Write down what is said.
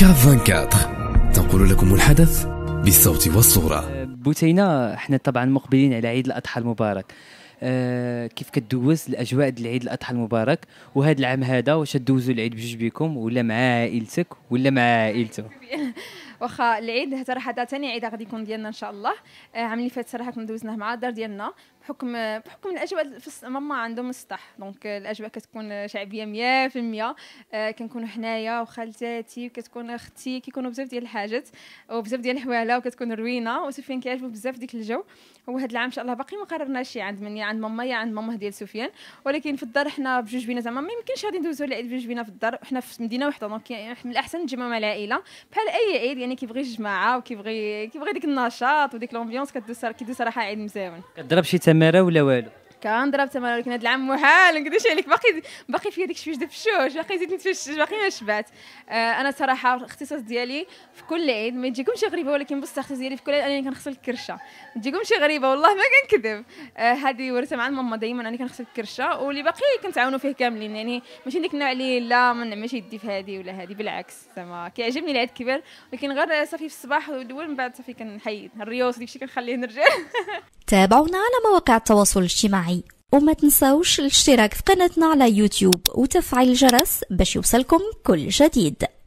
كاف 24 تنقل لكم الحدث بالصوت والصورة بوتينا احنا طبعا مقبلين على عيد الأضحى المبارك أه كيف كدوز الاجواء ديال عيد الاضحى المبارك وهذا العام هذا واش دوزوا العيد بجوج بكم ولا مع عائلتك ولا مع عائلته واخا العيد هذا راه هذا ثاني عيد غادي يكون ديالنا ان شاء الله العام آه، اللي فات صراحه كنا دوزناه مع الدار ديالنا بحكم بحكم الاجواء ماما عندهم السطح دونك آه، الاجواء كتكون شعبيه 100% آه، كنكونوا حنايا وخالتاتي وكتكون اختي كيكونوا بزاف ديال الحاجات وبزاف ديال الحواله وكتكون روينه وسفيان كيعجبو بزاف ديك الجو هو هذا العام ان شاء الله باقي ما قررناش عند من يا عند ماما يا عند ماما ديال سفيان ولكن في الدار حنا بجوج بينا زعما ما يمكنش غادي ندوزو العيد بجوج بينا في الدار حنا في مدينه وحده دونك من الاحسن نتجمعوا مع العائله بحال اي عيد يعني يعني كيبغي الجماعه وكيبغي كيبغي ديك النشاط وديك لومبيونس كدوز كيدوز صراحه عيد مزيان كضرب شي تماره ولا والو كنضرب تما ولكن هذا العام محال نقدرش عليك باقي باقي فيا هذيك شويه دفشوش باقي زيد نتفشش باقي ما شبعت آه انا صراحه الاختصاص ديالي في كل عيد ما تجيكمش غريبه ولكن بصح الاختصاص ديالي في كل عيد انني كنغسل الكرشه ما تجيكمش غريبه والله ما كنكذب هذه آه ورثه مع ماما دائما انا كنغسل الكرشه واللي باقي كنتعاونوا فيه كاملين يعني ماشي ديك النوع اللي لا ما نعملش يدي في هذه ولا هذه بالعكس زعما كيعجبني العيد كبير ولكن غير صافي في الصباح ودول من بعد صافي كنحيد الريوس الشيء كنخليه نرجع تابعونا على مواقع التواصل الاجتماعي وما تنسوش الاشتراك في قناتنا على يوتيوب وتفعيل الجرس باش يوصلكم كل جديد